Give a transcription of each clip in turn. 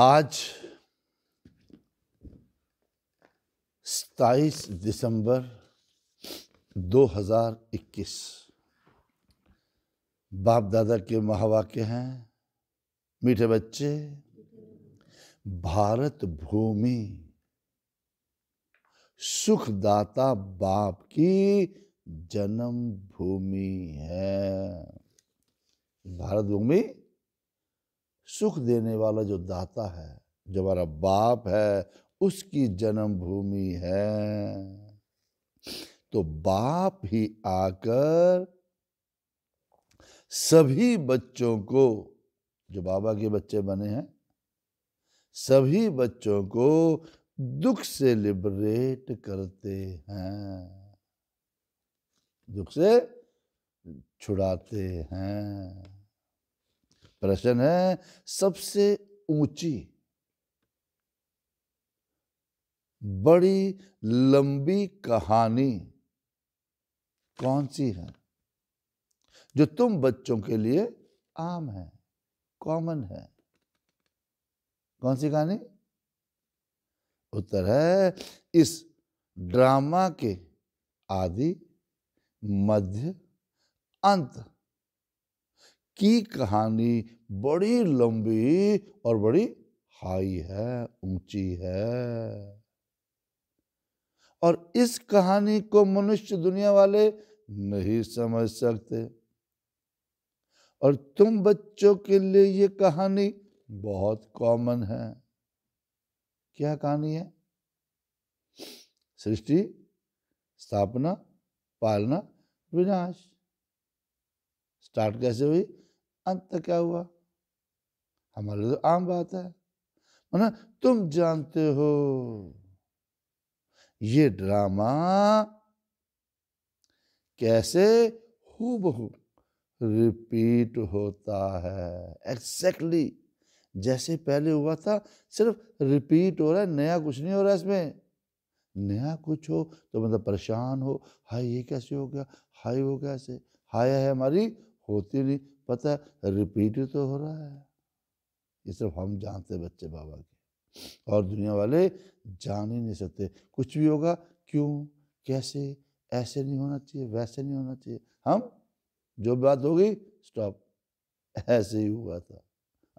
आज 27 दिसंबर 2021 बाप दादा के महावाक्य हैं मीठे बच्चे भारत भूमि सुखदाता बाप की जन्म भूमि है भारत भूमि सुख देने वाला जो दाता है जो हमारा बाप है उसकी जन्मभूमि है तो बाप ही आकर सभी बच्चों को जो बाबा के बच्चे बने हैं सभी बच्चों को दुख से लिबरेट करते हैं दुख से छुड़ाते हैं प्रश्न है सबसे ऊंची बड़ी लंबी कहानी कौन सी है जो तुम बच्चों के लिए आम है कॉमन है कौन सी कहानी उत्तर है इस ड्रामा के आदि मध्य अंत की कहानी बड़ी लंबी और बड़ी हाई है ऊंची है और इस कहानी को मनुष्य दुनिया वाले नहीं समझ सकते और तुम बच्चों के लिए ये कहानी बहुत कॉमन है क्या कहानी है सृष्टि स्थापना पालना विनाश स्टार्ट कैसे हुई अंत तक क्या हुआ हमारे तो आम बात है माना तुम जानते हो ये ड्रामा कैसे बहू रिपीट होता है एग्जैक्टली exactly. जैसे पहले हुआ था सिर्फ रिपीट हो रहा है नया कुछ नहीं हो रहा है इसमें नया कुछ हो तो मतलब परेशान हो हाय ये कैसे हो गया हाय वो कैसे हाय है हमारी होती नहीं पता रिपीट ही तो हो रहा है ये सिर्फ हम जानते बच्चे बाबा के और दुनिया वाले जान ही नहीं सकते कुछ भी होगा क्यों कैसे ऐसे नहीं होना चाहिए वैसे नहीं होना चाहिए हम जो बात हो गई स्टॉप ऐसे ही हुआ था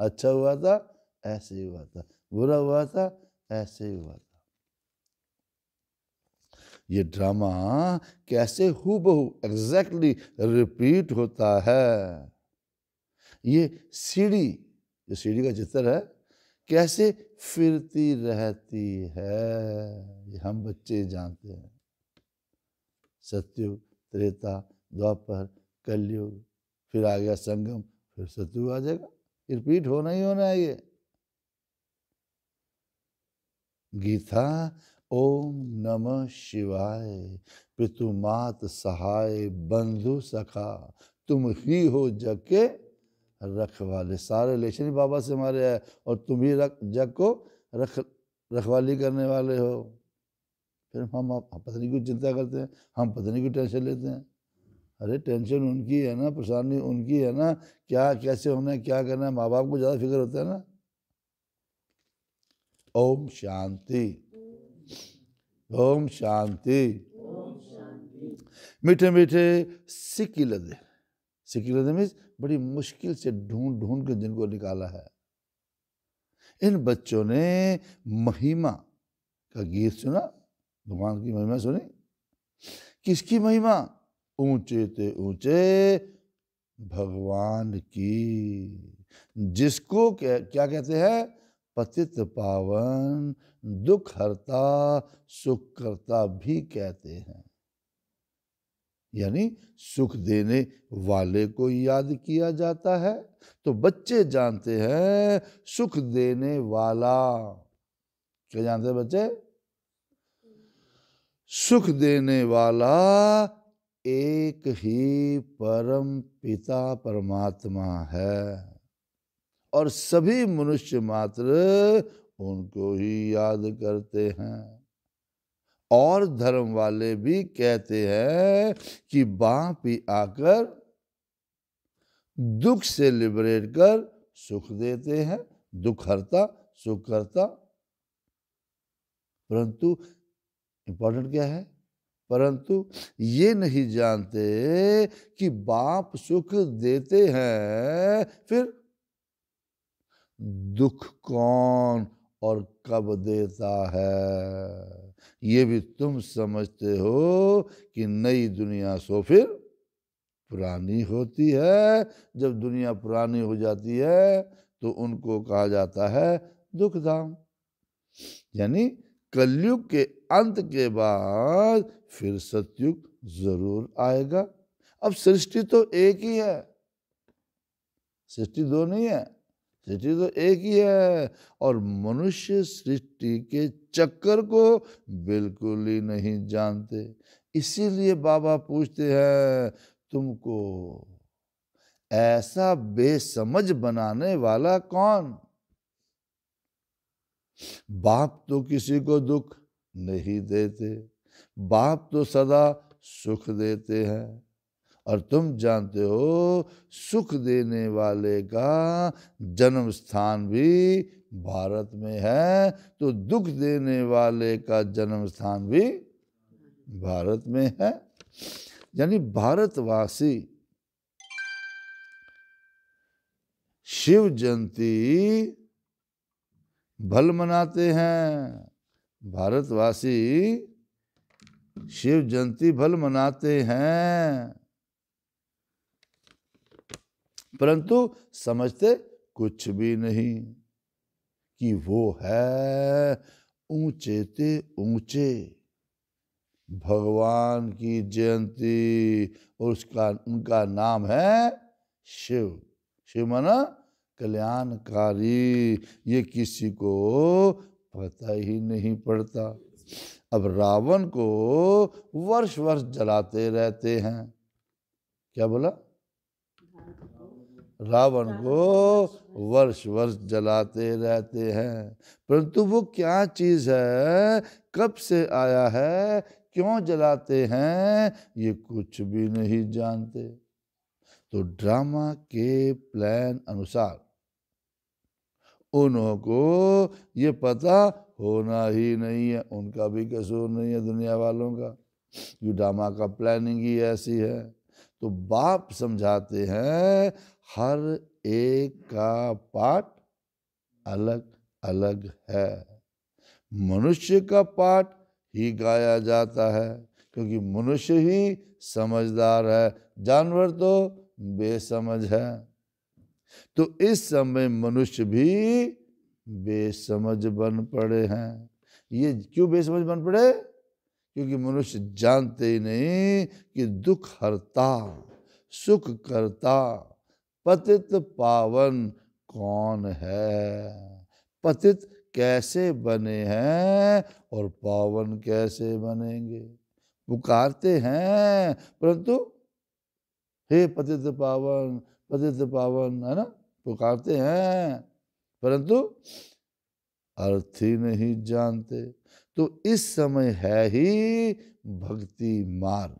अच्छा हुआ था ऐसे ही हुआ था बुरा हुआ था ऐसे ही हुआ था ये ड्रामा कैसे हु बहु एग्जैक्टली रिपीट होता है ये सीढ़ी जो सीढ़ी का चित्र है कैसे फिरती रहती है ये हम बच्चे जानते हैं सत्युग त्रेता द्वापर कलयुग फिर आ गया संगम फिर सत्युग आ जाएगा रिपीट होना ही होना है ये गीता ओम नमः शिवाय पितु मात सहाय बंधु सखा तुम ही हो जग के रखवाले सारे रिलेशन ही बाबा से हमारे है और तुम ही रख जग को रख रखवाली करने वाले हो फिर हम आप पत्नी की चिंता करते हैं हम पत्नी की टेंशन लेते हैं अरे टेंशन उनकी है ना परेशानी उनकी है ना क्या कैसे होना है क्या करना है माँ बाप को ज़्यादा फिक्र होता है ना ओम शांति ओम शांति मीठे मीठे सिक्की लदे सिक्की लदे मीन्स बड़ी मुश्किल से ढूंढ ढूंढ के जिनको निकाला है इन बच्चों ने महिमा का गीत सुना भगवान की महिमा सुनी किसकी महिमा ऊंचे ते ऊंचे भगवान की जिसको क्या, क्या कहते हैं पतित पावन दुख हरता सुख करता भी कहते हैं यानी सुख देने वाले को याद किया जाता है तो बच्चे जानते हैं सुख देने वाला क्या जानते हैं बच्चे सुख देने वाला एक ही परम पिता परमात्मा है और सभी मनुष्य मात्र उनको ही याद करते हैं और धर्म वाले भी कहते हैं कि बाप ही आकर दुख से लिबरेट कर सुख देते हैं दुख हरता सुख करता परंतु इंपॉर्टेंट क्या है परंतु ये नहीं जानते कि बाप सुख देते हैं फिर दुख कौन और कब देता है ये भी तुम समझते हो कि नई दुनिया सो फिर पुरानी होती है जब दुनिया पुरानी हो जाती है तो उनको कहा जाता है दुख धाम यानी कलयुग के अंत के बाद फिर सतयुग जरूर आएगा अब सृष्टि तो एक ही है सृष्टि दो नहीं है सृष्टि तो एक ही है और मनुष्य सृष्टि के चक्कर को बिल्कुल ही नहीं जानते इसीलिए बाबा पूछते हैं तुमको ऐसा बेसमझ बनाने वाला कौन बाप तो किसी को दुख नहीं देते बाप तो सदा सुख देते हैं और तुम जानते हो सुख देने वाले का जन्म स्थान भी भारत में है तो दुख देने वाले का जन्म स्थान भी भारत में है यानी भारतवासी शिव जयंती भल मनाते हैं भारतवासी शिव जयंती भल मनाते हैं परंतु समझते कुछ भी नहीं कि वो है ऊंचे ते ऊंचे भगवान की जयंती और उसका उनका नाम है शिव शिव माना कल्याणकारी ये किसी को पता ही नहीं पड़ता अब रावण को वर्ष वर्ष जलाते रहते हैं क्या बोला रावण को वर्ष वर्ष जलाते रहते हैं परंतु वो क्या चीज़ है कब से आया है क्यों जलाते हैं ये कुछ भी नहीं जानते तो ड्रामा के प्लान अनुसार उन्हों को ये पता होना ही नहीं है उनका भी कसूर नहीं है दुनिया वालों का ये ड्रामा का प्लानिंग ही ऐसी है तो बाप समझाते हैं हर एक का पाठ अलग अलग है मनुष्य का पाठ ही गाया जाता है क्योंकि मनुष्य ही समझदार है जानवर तो बेसमझ है तो इस समय मनुष्य भी बेसमझ बन पड़े हैं ये क्यों बेसमझ बन पड़े क्योंकि मनुष्य जानते ही नहीं कि दुख हरता सुख करता पतित पावन कौन है पतित कैसे बने हैं और पावन कैसे बनेंगे पुकारते हैं परंतु हे पतित पावन पतित पावन है ना पुकारते हैं परंतु अर्थ ही नहीं जानते तो इस समय है ही भक्ति मार्ग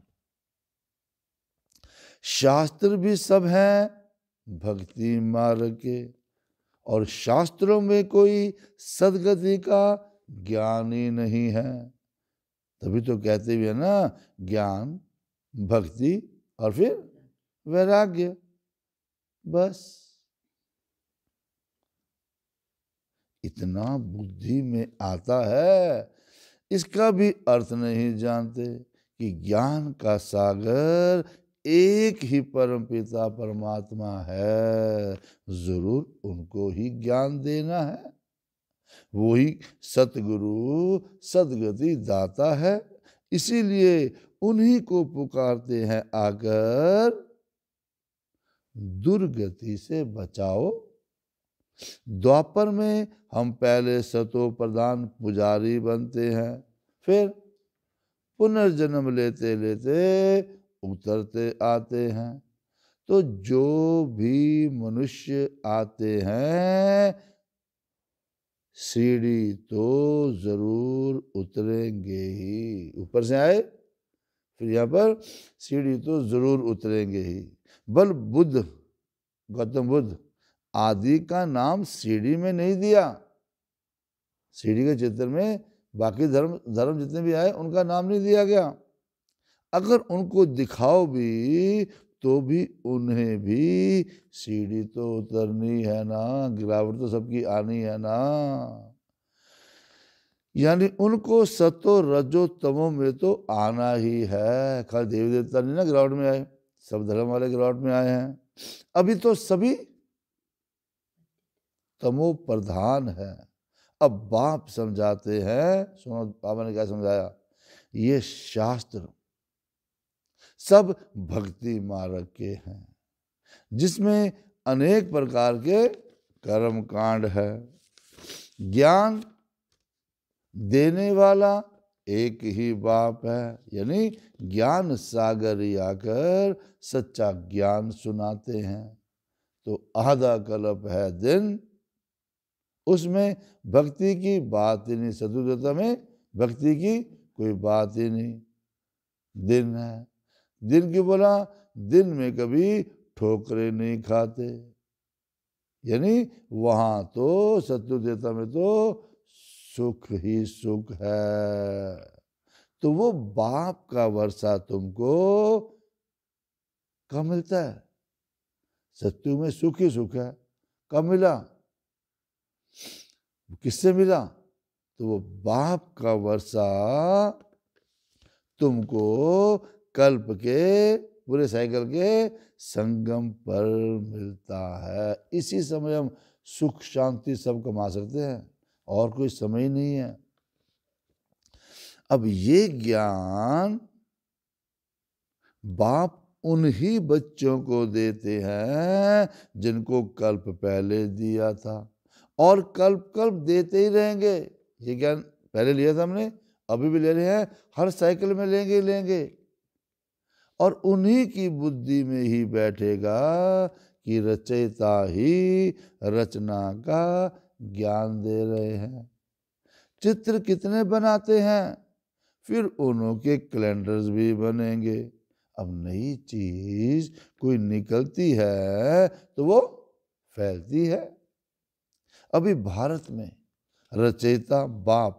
शास्त्र भी सब हैं भक्ति मार्ग के और शास्त्रों में कोई सदगति का ज्ञान ही नहीं है तभी तो कहते भी है ना ज्ञान भक्ति और फिर वैराग्य बस इतना बुद्धि में आता है इसका भी अर्थ नहीं जानते कि ज्ञान का सागर एक ही परम पिता परमात्मा है जरूर उनको ही ज्ञान देना है वो ही सतगुरु सदगति दाता है इसीलिए उन्हीं को पुकारते हैं आकर दुर्गति से बचाओ द्वापर में हम पहले सतो प्रधान पुजारी बनते हैं फिर पुनर्जन्म लेते लेते उतरते आते हैं तो जो भी मनुष्य आते हैं सीढ़ी तो जरूर उतरेंगे ही ऊपर से आए फिर यहाँ पर सीढ़ी तो जरूर उतरेंगे ही बल बुद्ध गौतम बुद्ध आदि का नाम सीढ़ी में नहीं दिया सीढ़ी के चित्र में बाकी धर्म धर्म जितने भी आए उनका नाम नहीं दिया गया अगर उनको दिखाओ भी तो भी उन्हें भी सीढ़ी तो उतरनी है ना गिरावट तो सबकी आनी है ना यानी उनको सतो रजो तमो में तो आना ही है खाली देवी देवता नहीं ना ग्राउंड में आए सब धर्म वाले ग्राउंड में आए हैं अभी तो सभी तमो प्रधान है अब बाप समझाते हैं सुनो बाबा ने क्या समझाया ये शास्त्र सब भक्ति मार्ग के हैं जिसमें अनेक प्रकार के कर्म कांड है ज्ञान देने वाला एक ही बाप है यानी ज्ञान सागर आकर सच्चा ज्ञान सुनाते हैं तो आधा कल्प है दिन उसमें भक्ति की बात ही नहीं सदुदता में भक्ति की कोई बात ही नहीं दिन है दिन की बोला दिन में कभी ठोकरे नहीं खाते यानी वहाँ तो सत्य देवता में तो सुख ही सुख है तो वो बाप का वर्षा तुमको कब मिलता है सत्यु में सुख ही सुख है कब मिला किससे मिला तो वो बाप का वर्षा तुमको कल्प के पूरे साइकिल के संगम पर मिलता है इसी समय हम सुख शांति सब कमा सकते हैं और कोई समय नहीं है अब ये ज्ञान बाप उन्हीं बच्चों को देते हैं जिनको कल्प पहले दिया था और कल्प कल्प देते ही रहेंगे ये ज्ञान पहले लिया था हमने अभी भी ले रहे हैं हर साइकिल में लेंगे ही लेंगे और उन्हीं की बुद्धि में ही बैठेगा कि रचयिता ही रचना का ज्ञान दे रहे हैं चित्र कितने बनाते हैं फिर उनके कैलेंडर्स भी बनेंगे अब नई चीज कोई निकलती है तो वो फैलती है अभी भारत में रचयिता बाप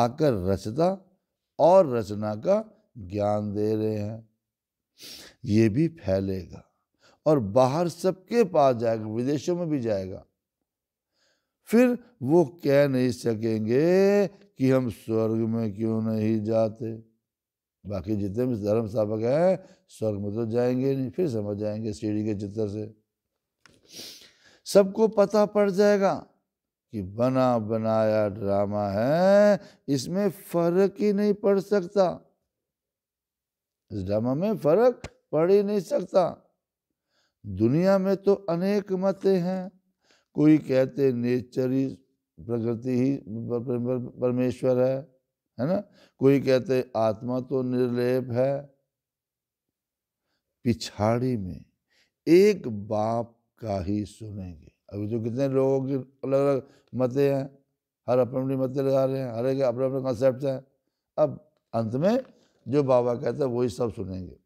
आकर रचता और रचना का ज्ञान दे रहे हैं ये भी फैलेगा और बाहर सबके पास जाएगा विदेशों में भी जाएगा फिर वो कह नहीं सकेंगे कि हम स्वर्ग में क्यों नहीं जाते बाकी जितने भी धर्म स्थापक हैं स्वर्ग में तो जाएंगे नहीं फिर समझ जाएंगे सीढ़ी के चित्र से सबको पता पड़ जाएगा कि बना बनाया ड्रामा है इसमें फर्क ही नहीं पड़ सकता इस ड्रामा में फर्क पड़ ही नहीं सकता दुनिया में तो अनेक मतें हैं कोई कहते नेचर ही प्रकृति ही परमेश्वर है है ना कोई कहते आत्मा तो निर्लेप है पिछाड़ी में एक बाप का ही सुनेंगे अभी तो कितने लोगों की अलग अलग मतें हैं हर अपने अपनी मतें लगा रहे हैं हर एक अपने अपने कॉन्सेप्ट हैं अब अंत में जो बाबा कहता है वही सब सुनेंगे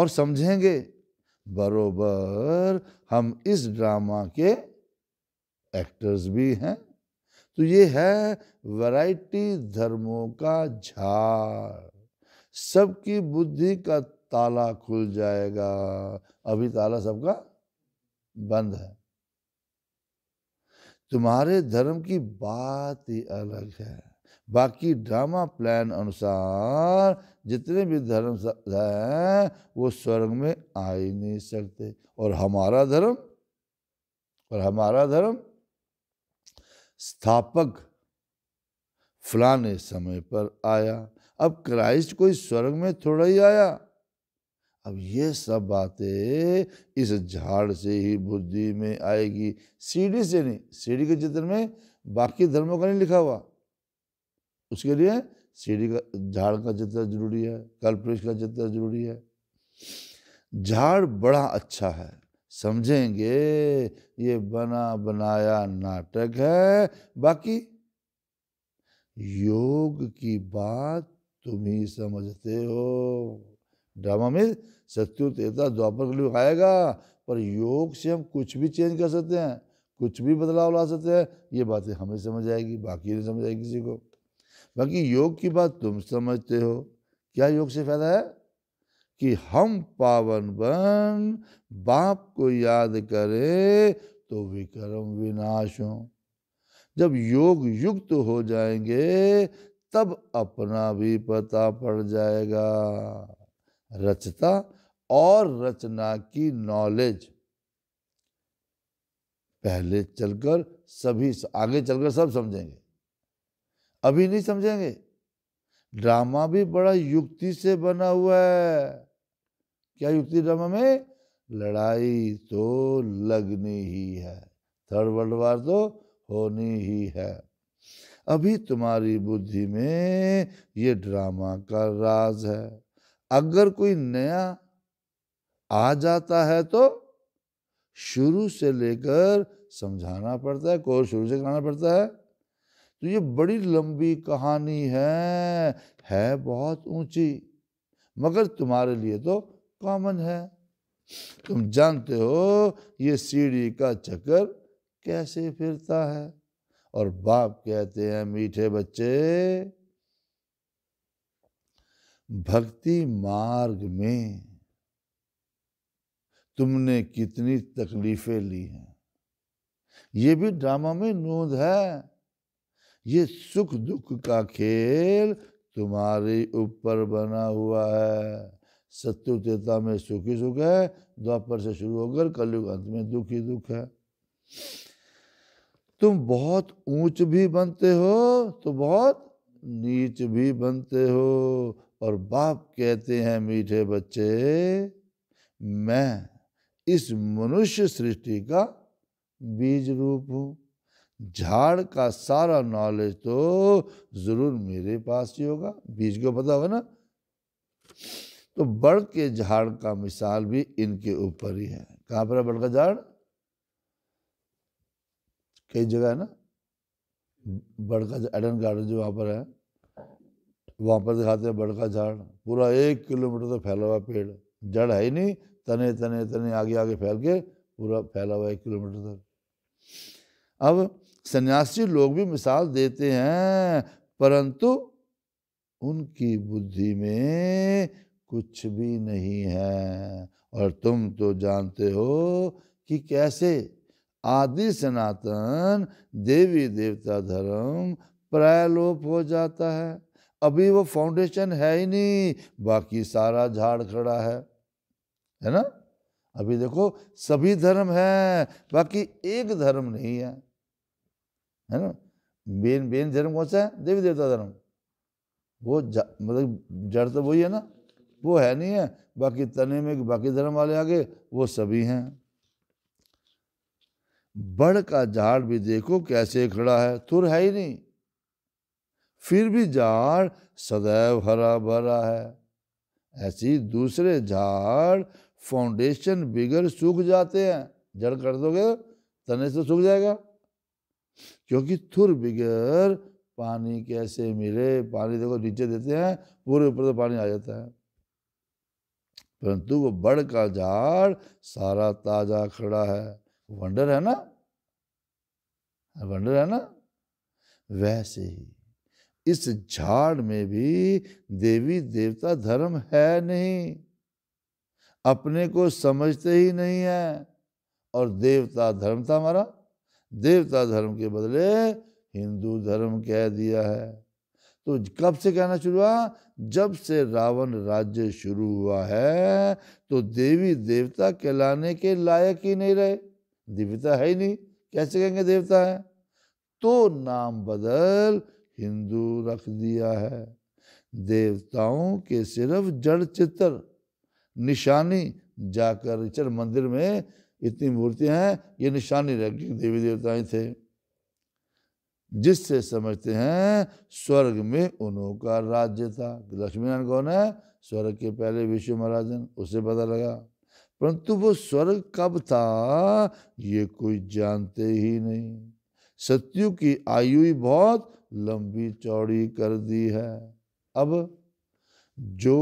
और समझेंगे बरोबर हम इस ड्रामा के एक्टर्स भी हैं तो ये है वैरायटी धर्मों का झाड़ सबकी बुद्धि का ताला खुल जाएगा अभी ताला सबका बंद है तुम्हारे धर्म की बात ही अलग है बाकी ड्रामा प्लान अनुसार जितने भी धर्म हैं वो स्वर्ग में आ ही नहीं सकते और हमारा धर्म और हमारा धर्म स्थापक फलाने समय पर आया अब क्राइस्ट कोई स्वर्ग में थोड़ा ही आया अब ये सब बातें इस झाड़ से ही बुद्धि में आएगी सीढ़ी से नहीं सीढ़ी के चित्र में बाकी धर्मों का नहीं लिखा हुआ उसके लिए सीढ़ी का झाड़ का चित्र जरूरी है कल्पवृक्ष का चित्र जरूरी है झाड़ बड़ा अच्छा है समझेंगे ये बना बनाया नाटक है बाकी योग की बात तुम ही समझते हो ड्रामा में सत्युत देवता द्वापर लिए आएगा पर योग से हम कुछ भी चेंज कर सकते हैं कुछ भी बदलाव ला सकते हैं ये बातें हमें समझ आएगी बाकी नहीं समझ आएगी किसी को बाकी योग की बात तुम समझते हो क्या योग से फायदा है कि हम पावन बन बाप को याद करें तो विक्रम विनाश हो जब योग युक्त तो हो जाएंगे तब अपना भी पता पड़ जाएगा रचता और रचना की नॉलेज पहले चलकर सभी आगे चलकर सब समझेंगे अभी नहीं समझेंगे ड्रामा भी बड़ा युक्ति से बना हुआ है क्या युक्ति ड्रामा में लड़ाई तो लगनी ही है थर्ड वर्ल्ड वार तो होनी ही है अभी तुम्हारी बुद्धि में ये ड्रामा का राज है अगर कोई नया आ जाता है तो शुरू से लेकर समझाना पड़ता है कोर्स शुरू से कराना पड़ता है तो ये बड़ी लंबी कहानी है है बहुत ऊंची मगर तुम्हारे लिए तो कॉमन है तुम जानते हो ये सीढ़ी का चक्कर कैसे फिरता है और बाप कहते हैं मीठे बच्चे भक्ति मार्ग में तुमने कितनी तकलीफें ली हैं ये भी ड्रामा में नोंद है ये सुख दुख का खेल तुम्हारे ऊपर बना हुआ है सत्य तेता में सुख ही सुख है द्वापर से शुरू होकर कलयुग अंत में दुख ही दुख है तुम बहुत ऊंच भी बनते हो तो बहुत नीच भी बनते हो और बाप कहते हैं मीठे बच्चे मैं इस मनुष्य सृष्टि का बीज रूप हूँ झाड़ का सारा नॉलेज तो जरूर मेरे पास ही होगा बीज को पता हो ना तो बड़ के झाड़ का मिसाल भी इनके ऊपर ही है कहाँ पर है बड़ का झाड़ कई जगह है ना बड़ का एडन गार्डन जो वहाँ पर है वहाँ पर दिखाते हैं बड़का झाड़ पूरा एक किलोमीटर तक तो फैला हुआ पेड़ जड़ है ही नहीं तने तने तने आगे आगे फैल के पूरा फैला हुआ एक किलोमीटर तक अब सन्यासी लोग भी मिसाल देते हैं परंतु उनकी बुद्धि में कुछ भी नहीं है और तुम तो जानते हो कि कैसे आदि सनातन देवी देवता धर्म प्रायलोप हो जाता है अभी वो फाउंडेशन है ही नहीं बाकी सारा झाड़ खड़ा है है ना अभी देखो सभी धर्म है बाकी एक धर्म नहीं है है ना बेन बेन धर्म कौन सा है देवी देवता धर्म वो मतलब जड़ तो वही है ना वो है नहीं है बाकी तने में बाकी धर्म वाले आगे वो सभी हैं बड़ का झाड़ भी देखो कैसे खड़ा है तुर है ही नहीं फिर भी झाड़ सदैव हरा भरा है ऐसी दूसरे झाड़ फाउंडेशन बिगर सूख जाते हैं जड़ कर दोगे तने से सूख जाएगा क्योंकि थुर बिगर पानी कैसे मिले पानी देखो नीचे देते हैं पूरे ऊपर से पानी आ जाता है परंतु वो बड़ का झाड़ सारा ताजा खड़ा है वंडर है ना वंडर है ना वैसे ही इस झाड़ में भी देवी देवता धर्म है नहीं अपने को समझते ही नहीं है और देवता धर्म था हमारा देवता धर्म के बदले हिंदू धर्म कह दिया है तो कब से कहना शुरू हुआ जब से रावण राज्य शुरू हुआ है तो देवी देवता कहलाने के लायक ही नहीं रहे देवता है ही नहीं कैसे कहेंगे देवता है तो नाम बदल हिंदू रख दिया है देवताओं के सिर्फ जड़ चित्र निशानी जाकर चर मंदिर में इतनी मूर्तियां हैं ये निशानी रह गई देवी देवताएं थे जिससे समझते हैं स्वर्ग में उन्हों का राज्य था लक्ष्मीनारायण कौन है स्वर्ग के पहले विष्णु महाराजन उसे पता लगा परंतु वो स्वर्ग कब था ये कोई जानते ही नहीं सत्यु की आयु ही बहुत लंबी चौड़ी कर दी है अब जो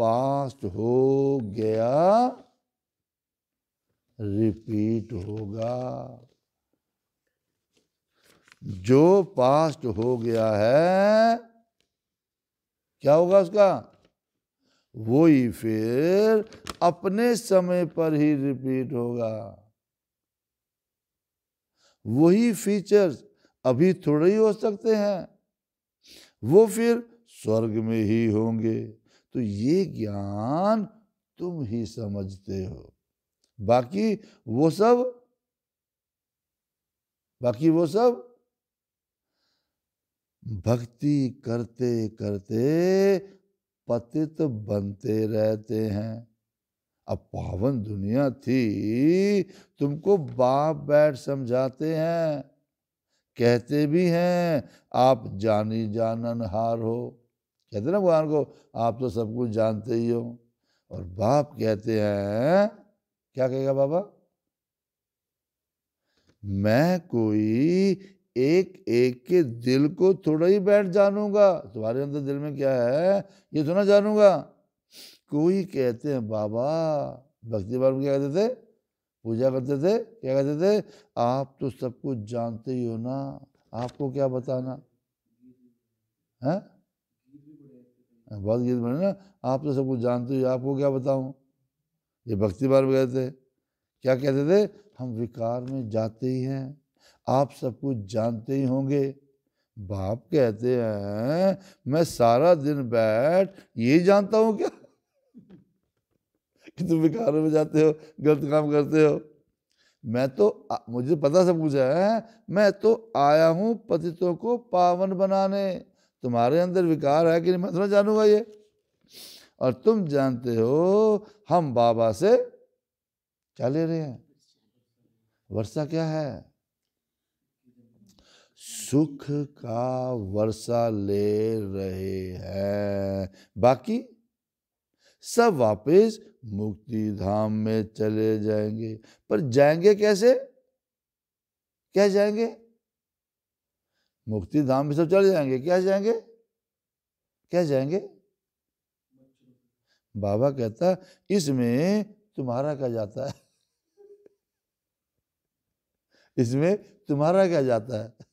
पास्ट हो गया रिपीट होगा जो पास्ट हो गया है क्या होगा उसका वो ही फिर अपने समय पर ही रिपीट होगा वही फीचर्स अभी थोड़े ही हो सकते हैं वो फिर स्वर्ग में ही होंगे तो ये ज्ञान तुम ही समझते हो बाकी वो सब बाकी वो सब भक्ति करते करते पतित बनते रहते हैं अब पावन दुनिया थी तुमको बाप बैठ समझाते हैं कहते भी हैं आप जानी जानन हार हो कहते ना भगवान को आप तो सब कुछ जानते ही हो और बाप कहते हैं क्या कहेगा बाबा मैं कोई एक एक के दिल को थोड़ा ही बैठ जानूंगा तुम्हारे अंदर दिल में क्या है ये थोड़ा जानूंगा कोई कहते हैं बाबा भक्ति बाबा क्या कहते थे पूजा करते थे क्या कहते थे आप तो सब कुछ जानते ही हो ना आपको क्या बताना है बहुत गीत बने ना आप तो सब कुछ जानते हो आपको क्या बताऊं ये भक्ति बार में कहते थे क्या कहते थे हम विकार में जाते ही हैं आप सब कुछ जानते ही होंगे बाप कहते हैं मैं सारा दिन बैठ ये जानता हूँ क्या कि तुम बेकार में जाते हो गलत काम करते हो मैं तो मुझे तो पता सब कुछ है मैं तो आया हूँ पतितों को पावन बनाने तुम्हारे अंदर विकार है कि नहीं मैं थोड़ा जानूंगा ये और तुम जानते हो हम बाबा से क्या ले रहे हैं वर्षा क्या है सुख का वर्षा ले रहे हैं बाकी सब वापस मुक्ति धाम में चले जाएंगे पर जाएंगे कैसे क्या जाएंगे मुक्ति धाम में सब चले जाएंगे क्या जाएंगे क्या जाएंगे बाबा कहता इसमें तुम्हारा क्या जाता है इसमें तुम्हारा क्या जाता है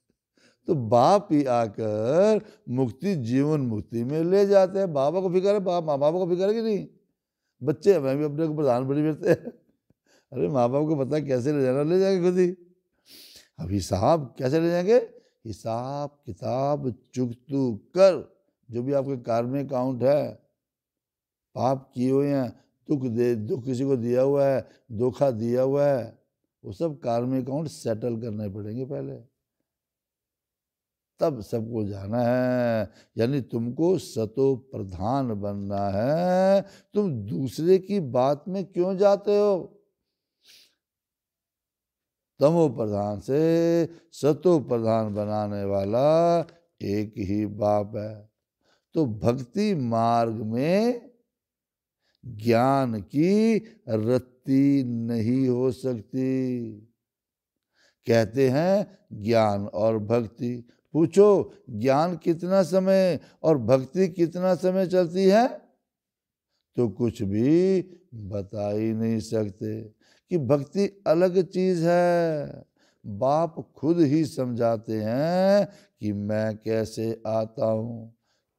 तो बाप ही आकर मुक्ति जीवन मुक्ति में ले जाते हैं बाबा को फिक्र है बाप माँ बाप को फिक्र है कि नहीं बच्चे हमें भी अपने को प्रधान बड़ी फिरते हैं अरे माँ बाप को पता कैसे ले जाना ले जाएंगे खुद ही अब हिसाब कैसे ले जाएंगे हिसाब किताब तू कर जो भी आपके कार्मिक अकाउंट है पाप किए हुए हैं दुख दे दुख किसी को दिया हुआ है धोखा दिया हुआ है वो सब कार्मिक अकाउंट सेटल करने पड़ेंगे पहले तब सबको जाना है यानी तुमको सतो प्रधान बनना है तुम दूसरे की बात में क्यों जाते हो तमो प्रधान से सतो प्रधान बनाने वाला एक ही बाप है तो भक्ति मार्ग में ज्ञान की रत्ती नहीं हो सकती कहते हैं ज्ञान और भक्ति पूछो ज्ञान कितना समय और भक्ति कितना समय चलती है तो कुछ भी बता ही नहीं सकते कि भक्ति अलग चीज है बाप खुद ही समझाते हैं कि मैं कैसे आता हूँ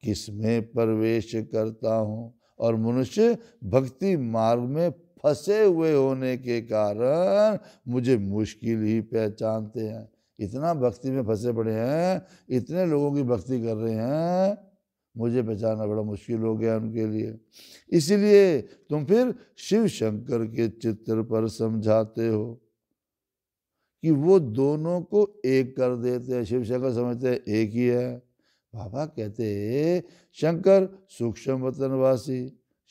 किस में प्रवेश करता हूँ और मनुष्य भक्ति मार्ग में फंसे हुए होने के कारण मुझे मुश्किल ही पहचानते हैं इतना भक्ति में फंसे पड़े हैं इतने लोगों की भक्ति कर रहे हैं मुझे पहचानना बड़ा मुश्किल हो गया उनके लिए इसीलिए तुम फिर शिव शंकर के चित्र पर समझाते हो कि वो दोनों को एक कर देते हैं शिव शंकर समझते हैं एक ही है बाबा कहते शंकर सूक्ष्म वतन वासी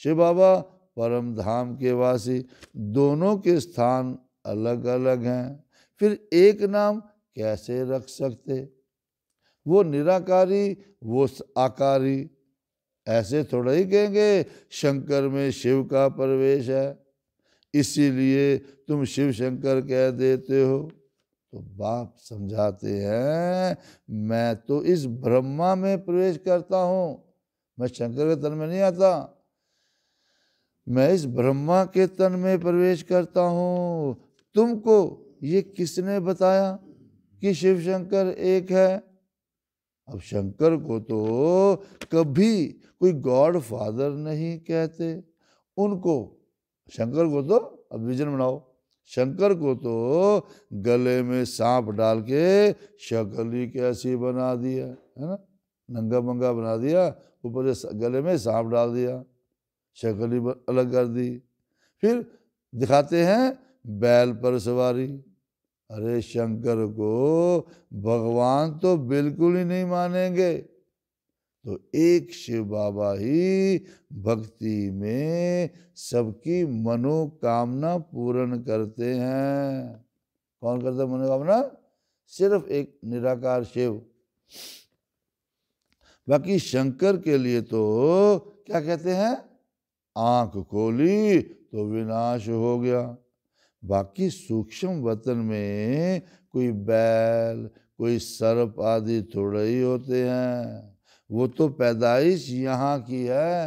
शिव बाबा परम धाम के वासी दोनों के स्थान अलग अलग हैं फिर एक नाम कैसे रख सकते वो निराकारी वो आकारी ऐसे थोड़ा ही कहेंगे शंकर में शिव का प्रवेश है इसीलिए तुम शिव शंकर कह देते हो तो बाप समझाते हैं मैं तो इस ब्रह्मा में प्रवेश करता हूँ मैं शंकर के तन में नहीं आता मैं इस ब्रह्मा के तन में प्रवेश करता हूँ तुमको ये किसने बताया कि शिव शंकर एक है अब शंकर को तो कभी कोई गॉड फादर नहीं कहते उनको शंकर को तो अब विजन बनाओ शंकर को तो गले में सांप डाल के शक्ल ही कैसी बना दिया है ना नंगा मंगा बना दिया ऊपर गले में सांप डाल दिया शक्ल ही अलग कर दी फिर दिखाते हैं बैल पर सवारी अरे शंकर को भगवान तो बिल्कुल ही नहीं मानेंगे तो एक शिव बाबा ही भक्ति में सबकी मनोकामना पूर्ण करते हैं कौन करता मनोकामना सिर्फ एक निराकार शिव बाकी शंकर के लिए तो क्या कहते हैं आंख खोली तो विनाश हो गया बाकी सूक्ष्म वतन में कोई बैल कोई सर्प आदि थोड़े ही होते हैं वो तो पैदाइश यहाँ की है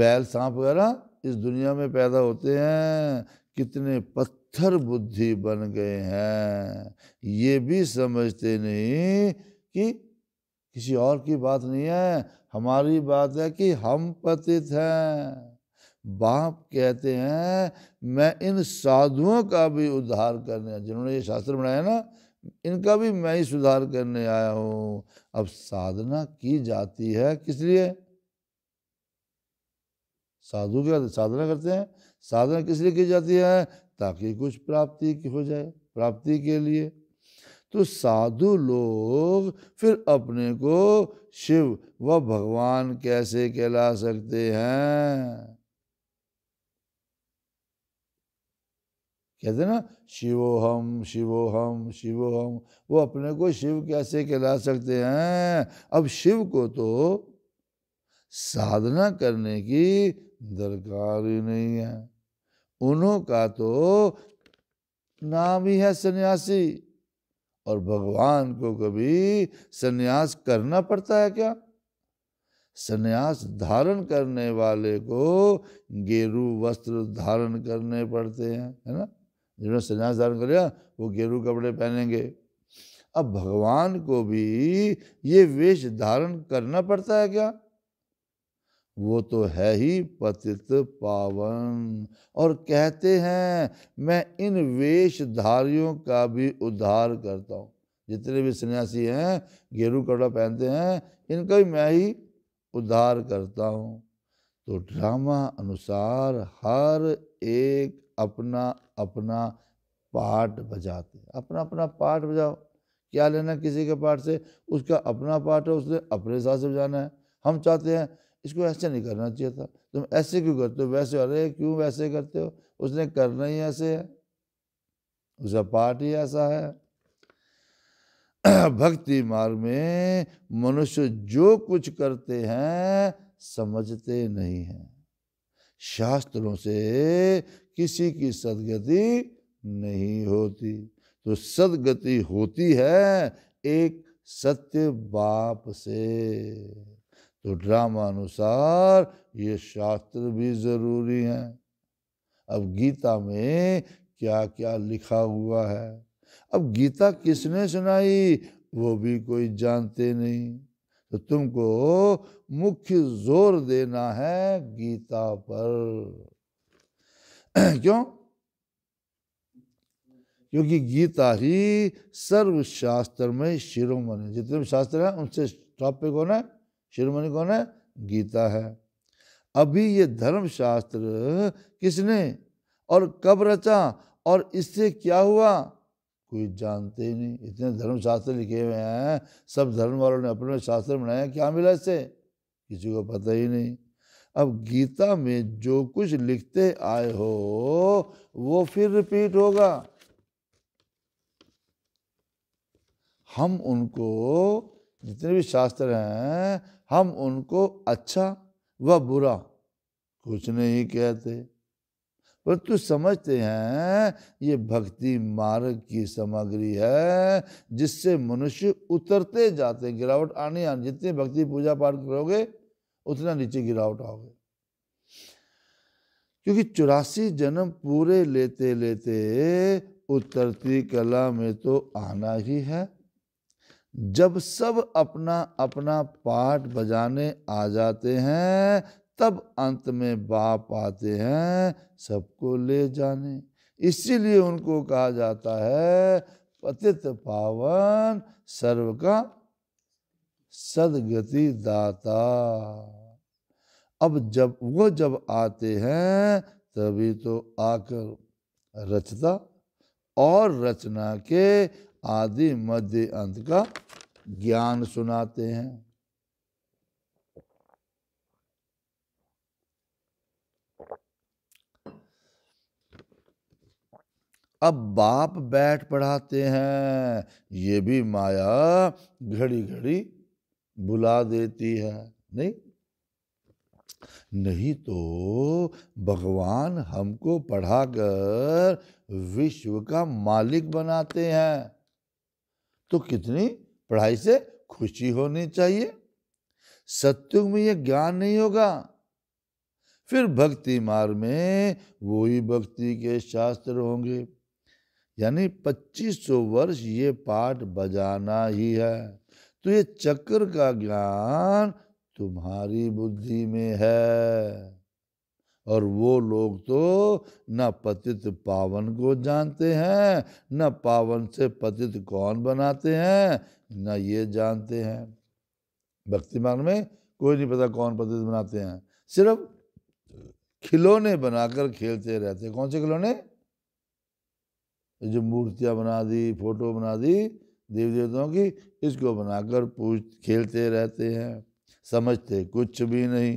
बैल सांप वगैरह इस दुनिया में पैदा होते हैं कितने पत्थर बुद्धि बन गए हैं ये भी समझते नहीं कि किसी और की बात नहीं है हमारी बात है कि हम पतित हैं बाप कहते हैं मैं इन साधुओं का भी उद्धार करने जिन्होंने ये शास्त्र बनाया ना इनका भी मैं ही सुधार करने आया हूँ अब साधना की जाती है किस लिए साधु क्या साधना करते हैं साधना किस लिए की जाती है ताकि कुछ प्राप्ति की हो जाए प्राप्ति के लिए तो साधु लोग फिर अपने को शिव व भगवान कैसे कहला सकते हैं कहते ना शिवो हम शिवो हम शिवो हम वो अपने को शिव कैसे कहला सकते हैं अब शिव को तो साधना करने की दरकार ही नहीं है उन्हों का तो नाम ही है सन्यासी और भगवान को कभी सन्यास करना पड़ता है क्या सन्यास धारण करने वाले को गेरू वस्त्र धारण करने पड़ते हैं है ना जिन्होंने संन्यास धारण कर लिया वो गेरू कपड़े पहनेंगे अब भगवान को भी ये वेश धारण करना पड़ता है क्या वो तो है ही पतित पावन और कहते हैं मैं इन वेशधारियों का भी उद्धार करता हूँ जितने भी सन्यासी हैं गेरू कपड़ा पहनते हैं इनका भी मैं ही उद्धार करता हूँ तो ड्रामा अनुसार हर एक अपना अपना पार्ट बजाते हैं अपना अपना पार्ट बजाओ क्या लेना किसी के पार्ट से उसका अपना पार्ट है उसने अपने हिसाब से बजाना है हम चाहते हैं इसको ऐसे नहीं करना चाहिए था तुम ऐसे क्यों करते हो वैसे अरे क्यों वैसे करते हो उसने करना ही ऐसे है उसका पार्ट ही ऐसा है भक्ति मार्ग में मनुष्य जो कुछ करते हैं समझते नहीं हैं शास्त्रों से किसी की सदगति नहीं होती तो सदगति होती है एक सत्य बाप से तो ड्रामा अनुसार ये शास्त्र भी जरूरी हैं अब गीता में क्या क्या लिखा हुआ है अब गीता किसने सुनाई वो भी कोई जानते नहीं तो तुमको मुख्य जोर देना है गीता पर क्यों क्योंकि गीता ही सर्व शास्त्र में शिरोमणि जितने भी शास्त्र हैं उनसे टॉप पे कौन है शिरोमणि कौन है गीता है अभी ये धर्म शास्त्र किसने और कब रचा और इससे क्या हुआ कोई जानते ही नहीं इतने धर्मशास्त्र लिखे हुए हैं सब धर्म वालों ने अपने शास्त्र बनाया क्या मिला इससे किसी को पता ही नहीं अब गीता में जो कुछ लिखते आए हो वो फिर रिपीट होगा हम उनको जितने भी शास्त्र हैं हम उनको अच्छा व बुरा कुछ नहीं कहते परंतु समझते हैं ये भक्ति मार्ग की सामग्री है जिससे मनुष्य उतरते जाते हैं गिरावट आने आने जितने भक्ति पूजा पाठ करोगे उतना नीचे गिरावट आओगे क्योंकि चौरासी जन्म पूरे लेते लेते उतरती कला में तो आना ही है जब सब अपना अपना पाठ बजाने आ जाते हैं तब अंत में बाप आते हैं सबको ले जाने इसीलिए उनको कहा जाता है पतित पावन सर्व का सदगति दाता अब जब वो जब आते हैं तभी तो आकर रचता और रचना के आदि मध्य अंत का ज्ञान सुनाते हैं अब बाप बैठ पढ़ाते हैं ये भी माया घड़ी घड़ी बुला देती है नहीं नहीं तो भगवान हमको पढ़ाकर विश्व का मालिक बनाते हैं तो कितनी पढ़ाई से खुशी होनी चाहिए सत्युग में यह ज्ञान नहीं होगा फिर भक्ति मार्ग में वही भक्ति के शास्त्र होंगे यानी 2500 वर्ष ये पाठ बजाना ही है तो ये चक्र का ज्ञान तुम्हारी बुद्धि में है और वो लोग तो न पतित पावन को जानते हैं न पावन से पतित कौन बनाते हैं न ये जानते हैं भक्ति मार्ग में कोई नहीं पता कौन पतित बनाते हैं सिर्फ खिलौने बनाकर खेलते रहते कौन से खिलौने जो मूर्तियाँ बना दी फोटो बना दी देवी देवताओं की इसको बनाकर पूछ खेलते रहते हैं समझते कुछ भी नहीं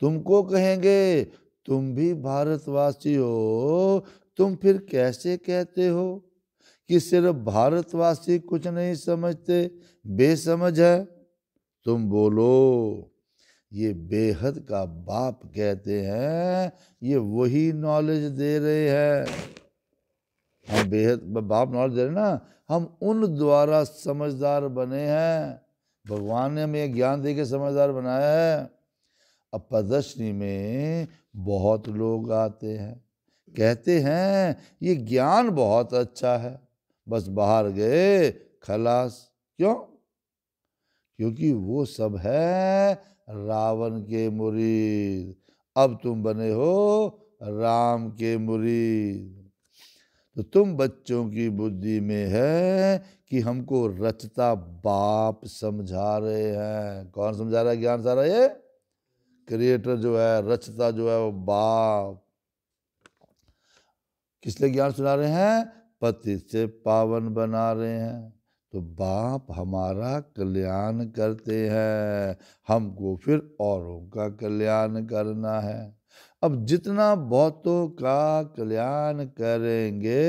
तुमको कहेंगे तुम भी भारतवासी हो तुम फिर कैसे कहते हो कि सिर्फ भारतवासी कुछ नहीं समझते बेसमझ है तुम बोलो ये बेहद का बाप कहते हैं ये वही नॉलेज दे रहे हैं हम बेहद बाप नॉलेज दे रहे ना हम उन द्वारा समझदार बने हैं भगवान ने हमें ज्ञान दे के समझदार बनाया है अब प्रदर्शनी में बहुत लोग आते हैं कहते हैं ये ज्ञान बहुत अच्छा है बस बाहर गए खलास क्यों क्योंकि वो सब है रावण के मुरीद अब तुम बने हो राम के मुरीद तो तुम बच्चों की बुद्धि में है कि हमको रचता बाप समझा रहे हैं कौन समझा रहा है ज्ञान सारा ये क्रिएटर जो है रचता जो है वो बाप किस लिए ज्ञान सुना रहे हैं पति से पावन बना रहे हैं तो बाप हमारा कल्याण करते हैं हमको फिर औरों का कल्याण करना है अब जितना बहुतों का कल्याण करेंगे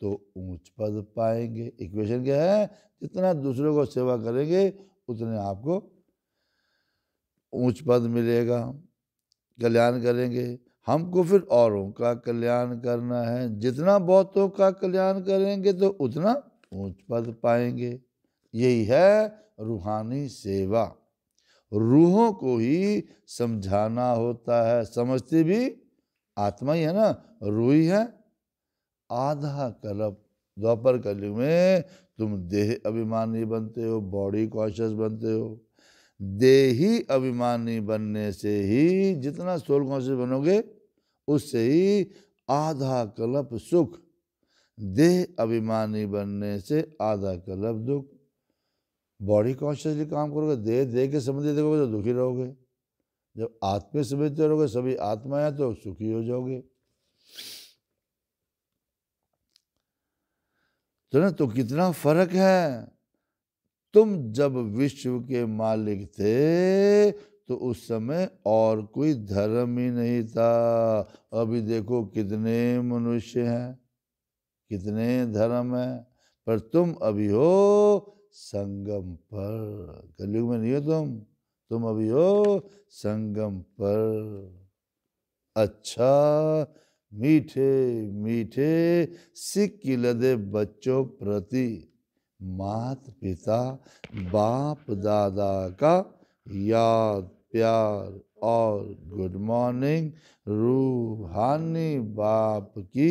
तो ऊंच पद पाएंगे इक्वेशन क्या है जितना दूसरों को सेवा करेंगे उतने आपको ऊंच पद मिलेगा कल्याण करेंगे हमको फिर औरों का कल्याण करना है जितना बहुतों का कल्याण करेंगे तो उतना ऊंच पद पाएंगे यही है रूहानी सेवा रूहों को ही समझाना होता है समझते भी आत्मा ही है ना रूह ही है आधा कलप द्वापर कलयुग में तुम देह अभिमानी बनते हो बॉडी कॉन्शियस बनते हो देही अभिमानी बनने से ही जितना सोल कॉन्शियस बनोगे उससे ही आधा कलप सुख देह अभिमानी बनने से आधा कलप दुख बॉडी कॉन्शियसली काम करोगे देह देह के संबंधित देखोगे तो दुखी रहोगे जब आत्मे समझते रहोगे सभी आत्मा है तो सुखी हो जाओगे तो ना तो कितना फर्क है तुम जब विश्व के मालिक थे तो उस समय और कोई धर्म ही नहीं था अभी देखो कितने मनुष्य हैं कितने धर्म हैं पर तुम अभी हो संगम पर कलयुग में नहीं हो तुम तुम अभी हो संगम पर अच्छा मीठे मीठे सिक्की लदे बच्चों प्रति मात पिता बाप दादा का याद प्यार और गुड मॉर्निंग रूहानी बाप की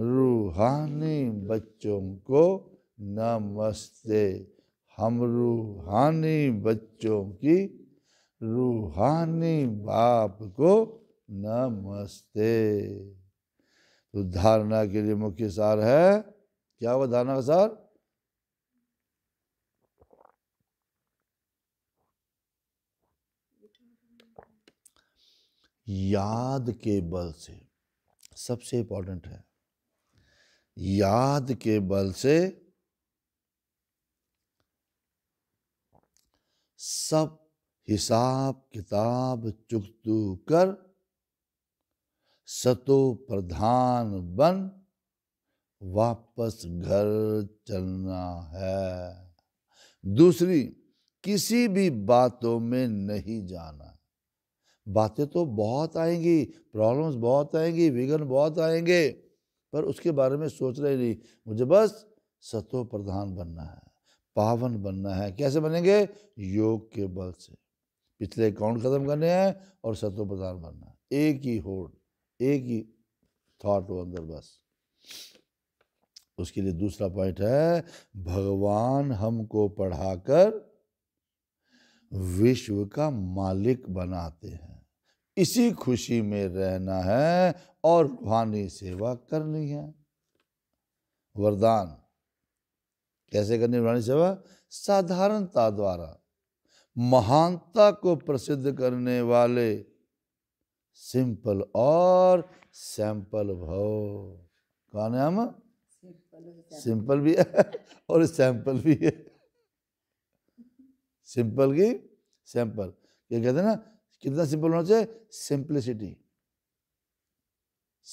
रूहानी बच्चों को नमस्ते हम रूहानी बच्चों की रूहानी बाप को नमस्ते तो धारणा के लिए मुख्य सार है क्या हुआ धारणा का सार याद के बल से सबसे इंपॉर्टेंट है याद के बल से सब हिसाब किताब तू कर सतो प्रधान बन वापस घर चलना है दूसरी किसी भी बातों में नहीं जाना बातें तो बहुत आएंगी प्रॉब्लम्स बहुत आएंगी विघन बहुत आएंगे पर उसके बारे में सोच रहे नहीं मुझे बस सतो प्रधान बनना है पावन बनना है कैसे बनेंगे योग के बल से पिछले अकाउंट ख़त्म करने हैं और सतो प्रधान बनना है एक ही होड एक ही थॉट हो अंदर बस उसके लिए दूसरा पॉइंट है भगवान हमको पढ़ाकर विश्व का मालिक बनाते हैं इसी खुशी में रहना है और रूहानी सेवा करनी है वरदान कैसे करनी ब्राह्मणी सेवा साधारणता द्वारा महानता को प्रसिद्ध करने वाले सिंपल और सैंपल भव है हम सिंपल भी है और सैंपल भी है सिंपल की सैंपल ये कहते हैं ना कितना सिंपल होना चाहिए सिंप्लिसिटी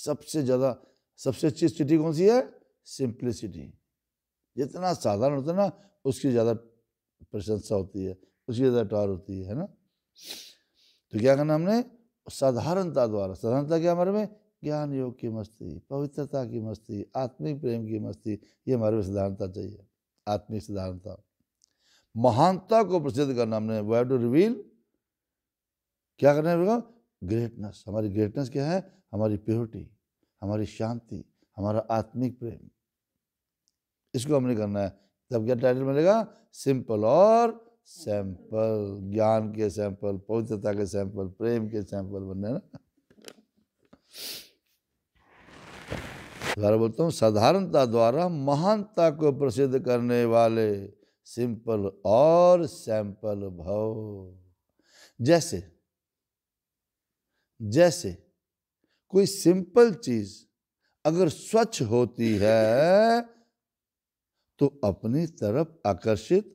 सबसे ज़्यादा सबसे अच्छी स्थिति कौन सी है सिंप्लिसिटी जितना साधारण होता है ना उसकी ज़्यादा प्रशंसा होती है उसकी ज़्यादा टार होती है ना तो क्या करना हमने साधारणता द्वारा साधारणता क्या हमारे में ज्ञान योग की मस्ती पवित्रता की मस्ती आत्मिक प्रेम की मस्ती ये हमारे में साधारणता चाहिए आत्मिक साधारणता महानता को प्रसिद्ध करना हमने वी टू रिवील क्या करना है ग्रेटनेस हमारी ग्रेटनेस क्या है हमारी प्योरिटी हमारी शांति हमारा आत्मिक प्रेम इसको हमने करना है तब क्या टाइटल मिलेगा सिंपल और सैंपल ज्ञान के सैंपल पवित्रता के सैंपल प्रेम के सैंपल बनने ना बोलता हूँ साधारणता द्वारा महानता को प्रसिद्ध करने वाले सिंपल और सैंपल भव जैसे जैसे कोई सिंपल चीज अगर स्वच्छ होती है तो अपनी तरफ आकर्षित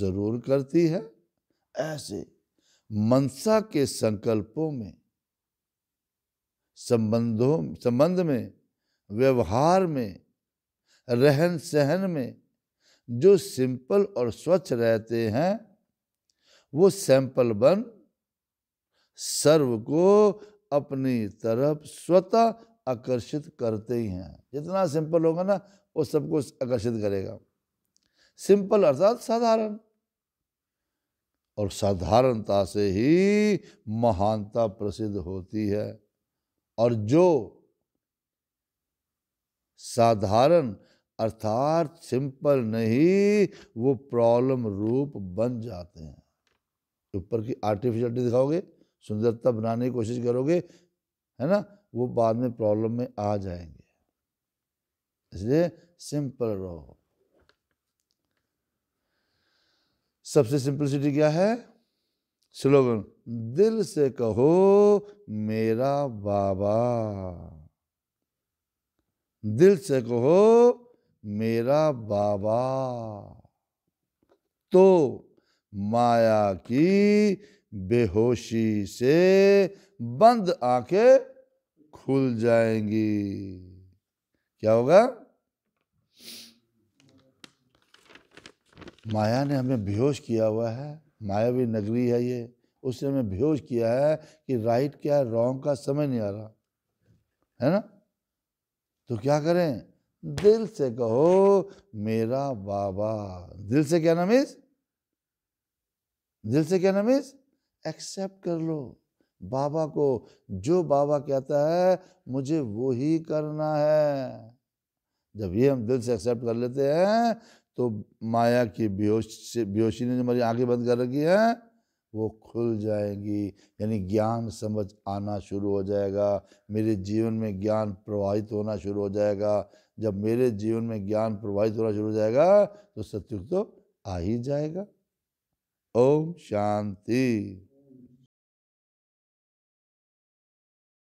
जरूर करती है ऐसे मनसा के संकल्पों में संबंधों संबंध में व्यवहार में रहन सहन में जो सिंपल और स्वच्छ रहते हैं वो सैंपल बन सर्व को अपनी तरफ स्वतः आकर्षित करते ही हैं जितना सिंपल होगा ना वो सबको आकर्षित करेगा सिंपल अर्थात साधारण और साधारणता से ही महानता प्रसिद्ध होती है और जो साधारण अर्थात सिंपल नहीं वो प्रॉब्लम रूप बन जाते हैं ऊपर की आर्टिफिशियलिटी दिखाओगे सुंदरता बनाने की कोशिश करोगे है ना वो बाद में प्रॉब्लम में आ जाएंगे इसलिए सिंपल रहो सबसे सिंपलिसिटी क्या है स्लोगन दिल से कहो मेरा बाबा दिल से कहो मेरा बाबा तो माया की बेहोशी से बंद आंखें खुल जाएंगी क्या होगा माया ने हमें बेहोश किया हुआ है मायावी नगरी है ये उसने हमें बेहोश किया है कि राइट क्या है रॉन्ग का समझ नहीं आ रहा है ना तो क्या करें दिल से कहो मेरा बाबा दिल से क्या नमीज दिल से क्या नाम एक्सेप्ट कर लो बाबा को जो बाबा कहता है मुझे वो ही करना है जब ये हम दिल से एक्सेप्ट कर लेते हैं तो माया की बेहोश बेहोशी ने जो हमारी आँखें बंद कर रखी है वो खुल जाएंगी यानी ज्ञान समझ आना शुरू हो जाएगा मेरे जीवन में ज्ञान प्रवाहित होना शुरू हो जाएगा जब मेरे जीवन में ज्ञान प्रवाहित होना शुरू हो जाएगा तो सत्युग तो आ ही जाएगा ओम शांति